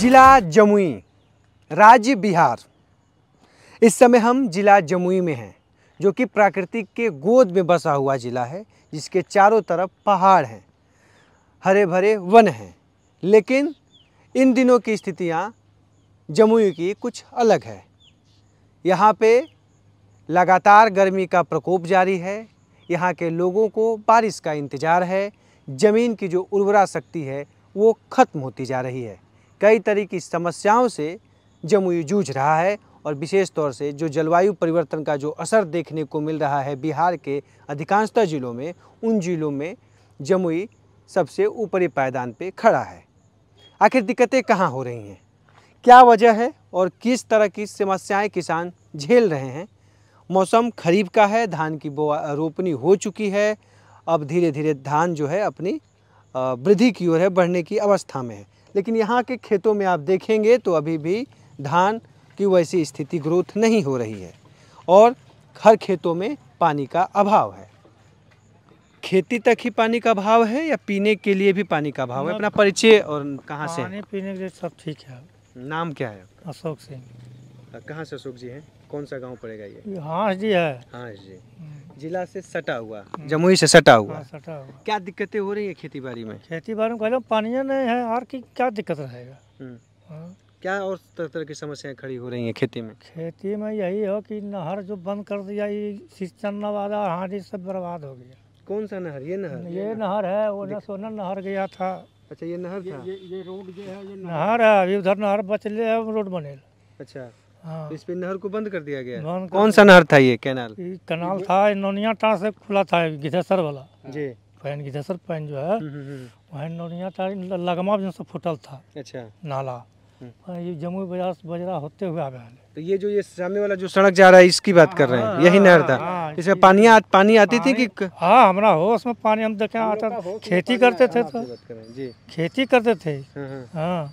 जिला जमुई राज्य बिहार इस समय हम जिला जमुई में हैं जो कि प्राकृतिक के गोद में बसा हुआ जिला है जिसके चारों तरफ पहाड़ हैं हरे भरे वन हैं लेकिन इन दिनों की स्थितियाँ जमुई की कुछ अलग है यहाँ पे लगातार गर्मी का प्रकोप जारी है यहाँ के लोगों को बारिश का इंतज़ार है ज़मीन की जो उर्वरा शक्ति है वो ख़त्म होती जा रही है कई तरह की समस्याओं से जमुई जूझ रहा है और विशेष तौर से जो जलवायु परिवर्तन का जो असर देखने को मिल रहा है बिहार के अधिकांशतः ज़िलों में उन ज़िलों में जमुई सबसे ऊपरी पायदान पे खड़ा है आखिर दिक्कतें कहाँ हो रही हैं क्या वजह है और किस तरह की समस्याएं किसान झेल रहे हैं मौसम खरीफ का है धान की रोपनी हो चुकी है अब धीरे धीरे धान जो है अपनी वृद्धि की ओर है बढ़ने की अवस्था में है लेकिन यहाँ के खेतों में आप देखेंगे तो अभी भी धान की वैसी स्थिति ग्रोथ नहीं हो रही है और हर खेतों में पानी का अभाव है खेती तक ही पानी का अभाव है या पीने के लिए भी पानी का अभाव है अपना परिचय और कहाँ से पानी पीने के लिए सब ठीक है नाम क्या है अशोक सिंह कहाँ से अशोक जी हैं कौन सा गांव पड़ेगा ये हाँ जी है हाँ जी हम्म। जिला से सटा हुआ हम्म। जमुई से सटा हुआ हाँ, सटा हुआ क्या दिक्कतें हो रही है खेती बाड़ी में खेती बाड़ी में पानी नहीं है और की क्या दिक्कत रहेगा हम्म। हाँ। क्या और तरह तरह की समस्याएं खड़ी हो रही हैं खेती में खेती में यही हो कि नहर जो बंद कर दिया ये सिंचन वाला हाड़ी सब बर्बाद हो गया कौन सा नहर ये नहर ये नहर है वो न सोना नहर गया था अच्छा ये नहर था ये, ये, ये रोड जो है ये नहर है अभी उधर नहर बचले है रोड बने अच्छा हाँ। तो इस पे नहर को बंद कर दिया गया कौन सा नहर था ये कैनाल कैनाल था नोनिया टा से खुला था गिधेसर वाला जी पैन गिधेसर पैन जो है हम्म, हम्म, हम्म। वहाँ नोनिया टा लगमा जिनसे फूटल था अच्छा नाला ये जमुई बाजार बजरा होते हुए आ गया तो ये जो ये सामने वाला जो सड़क जा रहा है इसकी बात कर रहे हैं हाँ, यही नहर था हाँ, इसमें पानी आ, पानी आती थी कि हाँ हमारा हो उसमें पानी हम देखे आता खेती करते थे तो खेती करते थे हाँ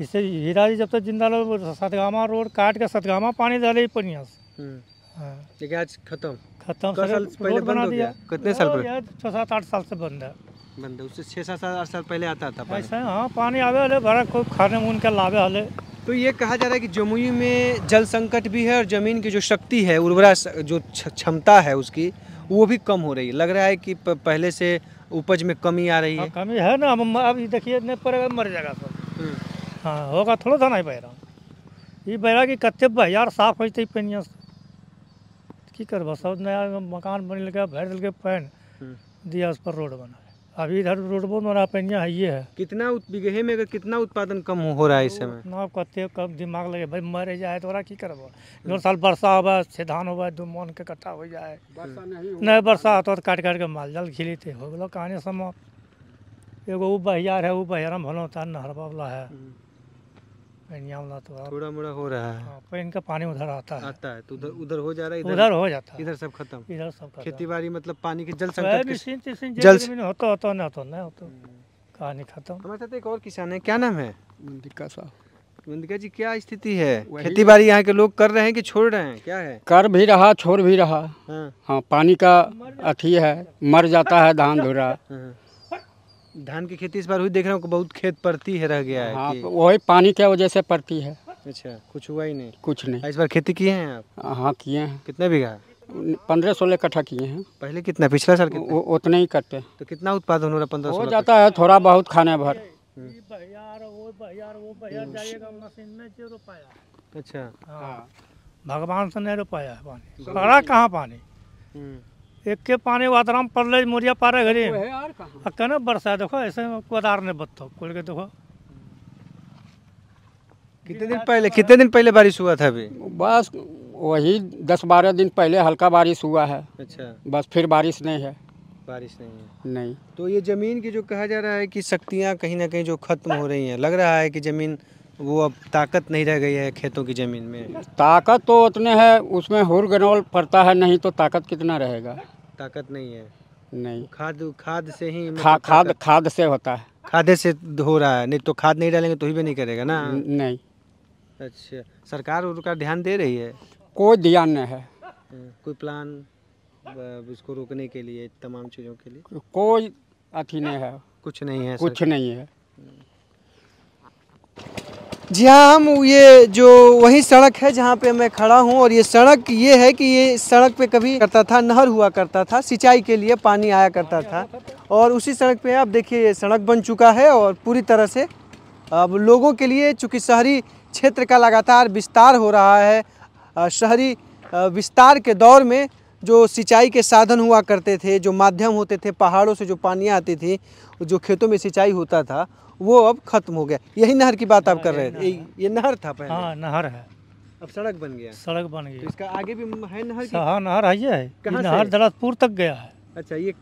इससे हीरा जी जब तक जिंदा रहो सतगामा रोड काट के सतगामा पानी डाले पनिया से हम्म। हाँ। लेकिन आज खत्म खत्म पहले बना दिया कितने साल हाँ, पहले छः सात आठ साल से बंद है बंद है उससे छः सात सात आठ साल पहले आता था ऐसा हाँ पानी आवे हले भरा खूब खाने में के लावे हले तो ये कहा जा रहा है कि जमुई में जल संकट भी है और ज़मीन की जो शक्ति है उर्वरा जो क्षमता है उसकी वो भी कम हो रही है लग रहा है कि पहले से उपज में कमी आ रही है हाँ, कमी है ना अब देखिए नहीं पड़ेगा मर जाएगा सब तो। हम्म। हाँ होगा थोड़ा था नहीं बहरा ये बहरा की कत्ते यार साफ होते पेनिया की कर बसा नया मकान बन लगे भर दिल के पैन हम्म। दिया उस पर रोड बना अभी इधर रोड बन बना पेनिया है ये है कितना बीघे में कितना उत्पादन कम हो रहा है इस तो समय ना कत्ते कब दिमाग लगे भाई मरे जाए तो की करब जो साल वर्षा हो से धान होबा दो मन के इकट्ठा हो जाए नहीं वर्षा होता तो काट काट के माल जाल खिली थे हो गए कहानी समाप्त एगो ऊ बहियार है वो बहियार में भलो था नहर वाला है हम्म। तो थोड़ा मोड़ा हो रहा है हाँ, पर इनका पानी उधर आता है आता है तो उधर उधर हो जा रहा है इधर उधर हो जाता है इधर सब खत्म इधर सब खत्म खेती बाड़ी मतलब पानी के जल संकट जल होता होता ना तो ना होता हम्म। कहानी खत्म हमारे साथ एक और किसान है क्या नाम है मुंदिका साहब मुंदिका जी क्या स्थिति है खेती बाड़ी यहाँ के लोग कर रहे हैं कि छोड़ रहे हैं क्या है कर भी रहा छोड़ भी रहा हाँ, हाँ पानी का अथी है मर जाता है धान धुरा हाँ। धान की खेती इस बार हुई देख रहा हूँ बहुत खेत पड़ती है रह गया है हाँ, वही पानी की वजह से पड़ती है अच्छा कुछ हुआ ही नहीं कुछ नहीं इस बार खेती किए हैं आप हाँ किए हैं कितने बीघा पंद्रह सोलह कट्ठा किए हैं पहले कितना पिछला साल कितना उतने ही कट्टे तो कितना उत्पादन हो रहा पंद्रह हो जाता है थोड़ा बहुत खाने भर हम्म। हम्म। अच्छा हाँ। भगवान से नहीं रोपाया पानी कहाँ पानी हम्म। एक पानी वातराम ले मोरिया पारे घरे अक्का ना बरसा देखो ऐसे कोदार ने बत्तो खोल के देखो कितने दिन पहले कितने दिन पहले बारिश हुआ था अभी बस वही दस बारह दिन पहले हल्का बारिश हुआ है अच्छा बस फिर बारिश नहीं है बारिश नहीं है नहीं तो ये ज़मीन की जो कहा जा रहा है कि शक्तियाँ कहीं ना कहीं जो ख़त्म हो रही हैं लग रहा है कि ज़मीन वो अब ताकत नहीं रह गई है खेतों की ज़मीन में ताकत तो उतने है उसमें हुर पड़ता है नहीं तो ताकत कितना रहेगा ताकत नहीं है नहीं खाद खाद से ही खा, खाद खाद से होता है खादे से हो रहा है नहीं तो खाद नहीं डालेंगे तो ही भी नहीं करेगा ना नहीं अच्छा सरकार उनका ध्यान दे रही है कोई ध्यान नहीं है हाँ, कोई प्लान उसको रोकने के लिए तमाम चीज़ों के लिए कोई अथी नहीं है कुछ नहीं है कुछ नहीं है हाँ। जी हाँ हम ये जो वही सड़क है जहाँ पे मैं खड़ा हूँ और ये सड़क ये है कि ये सड़क पे कभी करता था नहर हुआ करता था सिंचाई के लिए पानी आया करता था और उसी सड़क पे आप देखिए ये सड़क बन चुका है और पूरी तरह से अब लोगों के लिए चूँकि शहरी क्षेत्र का लगातार विस्तार हो रहा है शहरी विस्तार के दौर में जो सिंचाई के साधन हुआ करते थे जो माध्यम होते थे पहाड़ों से जो पानियाँ आती थी जो खेतों में सिंचाई होता था वो अब खत्म हो गया यही नहर की बात आप कर रहे हैं ये नहर था पहले हाँ नहर है अब सड़क बन गया सड़क बन गया तो इसका आगे भी है नहर हाँ नहर है नहर दराजपुर तक गया है अच्छा ये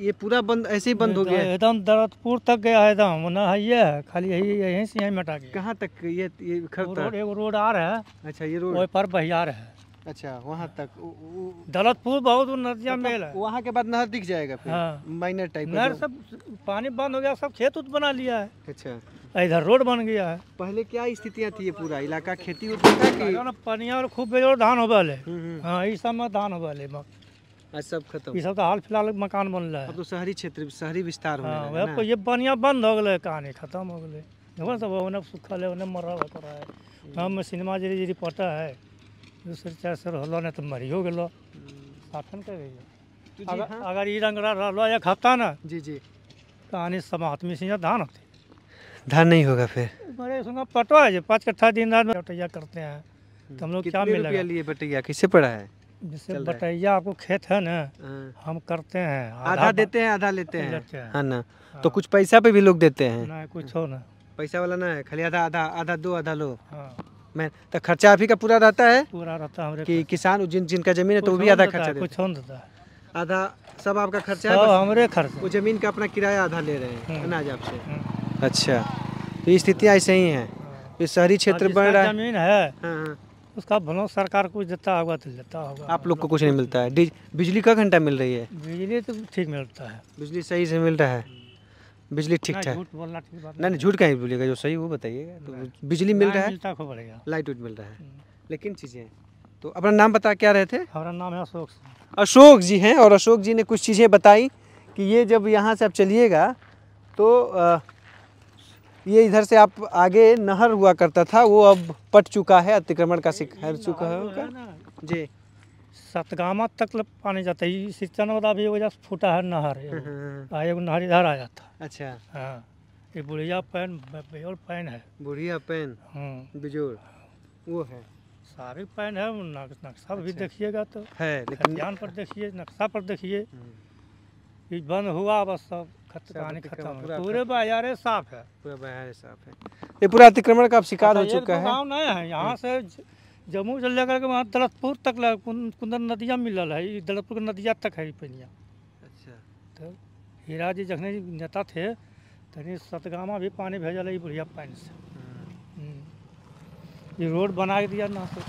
ये पूरा बंद ऐसे ही बंद हो गया एकदम दरतपुर तक गया है एकदम वो है ये है खाली यही यहीं से यहीं मटा गया कहाँ तक ये ये रोड रोड आ रहा है अच्छा ये रोड पर बहियार है अच्छा वहाँ तक दौलतपुर बहुत नदियाँ मतलब मेल है वहाँ के बाद नहर दिख जाएगा फिर हाँ। माइनर टाइप नहर सब पानी बंद हो गया सब खेत उत बना लिया है अच्छा इधर रोड बन गया है पहले क्या स्थितियाँ थी ये पूरा इलाका खेती उत पनिया और खूब बेजोर धान हो गए हम्म, हम्म। हाँ इस में धान हो गए आज सब खत्म ये सब तो हाल फिलहाल मकान बन रहा है तो शहरी क्षेत्र शहरी विस्तार होने हाँ, ये बढ़िया बंद हो गए कहानी खत्म हो गए सब उन्हें सूखल है उन्हें मरल कर है हम सिनेमा जी रिपोर्टर है चार सर हलो नहीं तो मरियो गलो साठवण काय वेगळी अगर हाँ। अगर ई रंगडा रहो एक हफ्ता ना जी जी कहानी आने समा में से धान होते धान नहीं होगा फिर मेरे संग पटवा है पाँच कट्ठा दिन रात बटैया करते हैं हम्म। तो हम लोग क्या मिला लिए बटैया किससे पड़ा है जैसे बटैया आपको खेत है ना हाँ। हम करते हैं आधा देते हैं आधा लेते हैं है हाँ ना तो कुछ पैसा पे भी लोग देते हैं ना कुछ हो ना पैसा वाला ना है खाली आधा आधा आधा दो आधा लो हाँ मैं तो खर्चा आप ही का पूरा रहता है पूरा रहता है कि किसान जिन जिनका जमीन है तो वो भी आधा खर्चा कुछ देता है आधा सब आपका खर्चा है हमारे खर्च वो जमीन का अपना किराया आधा ले रहे हैं हम्म। अनाज आपसे हम्म। अच्छा तो स्थितियाँ ऐसे ही हैं हाँ। शहरी क्षेत्र बन रहा है जमीन है हाँ, हाँ। उसका भलो सरकार कुछ देता होगा तो देता होगा आप लोग को कुछ नहीं मिलता है बिजली का घंटा मिल रही है बिजली तो ठीक मिलता है बिजली सही से मिल रहा है हम्म। बिजली ठीक ठाक झूठ बोलना ठीक बात नहीं नहीं झूठ कहीं बोलिएगा जो सही वो बताइएगा तो बिजली मिल रहा है लाइट उट मिल रहा है हम्म। लेकिन चीज़ें तो अपना नाम बता क्या रहे थे हमारा नाम है अशोक अशोक जी हैं और अशोक जी ने कुछ चीज़ें बताई कि ये जब यहाँ से आप चलिएगा तो ये इधर से आप आगे नहर हुआ करता था वो अब पट चुका है अतिक्रमण का शिकार चुका है जी सतगामा तक पानी जाता है इसी चनवदा भी वजह से फूटा है नहर हम्म, हम्म, हम्म। एगो नहर इधर आ जाता अच्छा हाँ ये बुढ़िया पैन बेजोड़ पैन है बुढ़िया पैन हाँ। बेजोड़ वो है सारे पैन है नक्शा अच्छा। भी देखिएगा तो है लेकिन ध्यान पर देखिए नक्शा पर देखिए ये बंद हुआ बस सब पानी खत्म पूरे बाजारे साफ है पूरे बाजारे साफ है ये पूरा अतिक्रमण का शिकार अच्छा, हो चुका तो है गाँव नए हैं यहाँ से जम्मू से लेकर के वहाँ दलतपुर तक ल कुंदन नदिया मिलल है दलतपुर के नदिया तक है पनिया अच्छा तो हीरा जी जखने नेता थे तनि सतगामा भी पानी भेजल है बढ़िया पानी से हम्म। ये रोड बना दिया ना तो।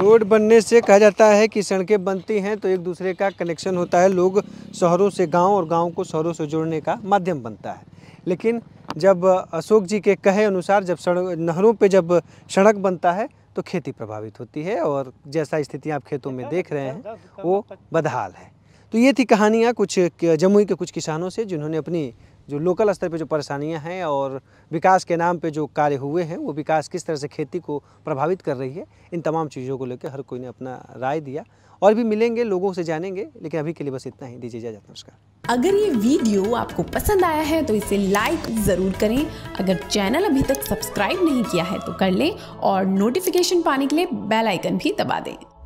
रोड बनने से कहा जाता है कि सड़कें बनती हैं तो एक दूसरे का कनेक्शन होता है लोग शहरों से गांव और गांव को शहरों से जोड़ने का माध्यम बनता है लेकिन जब अशोक जी के कहे अनुसार जब सड़क नहरों पे जब सड़क बनता है तो खेती प्रभावित होती है और जैसा स्थिति आप खेतों में देख रहे हैं वो बदहाल है तो ये थी कहानियाँ कुछ जमुई के कुछ किसानों से जिन्होंने अपनी जो लोकल स्तर पे जो परेशानियां हैं और विकास के नाम पे जो कार्य हुए हैं वो विकास किस तरह से खेती को प्रभावित कर रही है इन तमाम चीज़ों को लेकर हर कोई ने अपना राय दिया और भी मिलेंगे लोगों से जानेंगे लेकिन अभी के लिए बस इतना ही दीजिए इजाजत नमस्कार अगर ये वीडियो आपको पसंद आया है तो इसे लाइक ज़रूर करें अगर चैनल अभी तक सब्सक्राइब नहीं किया है तो कर लें और नोटिफिकेशन पाने के लिए बेल आइकन भी दबा दें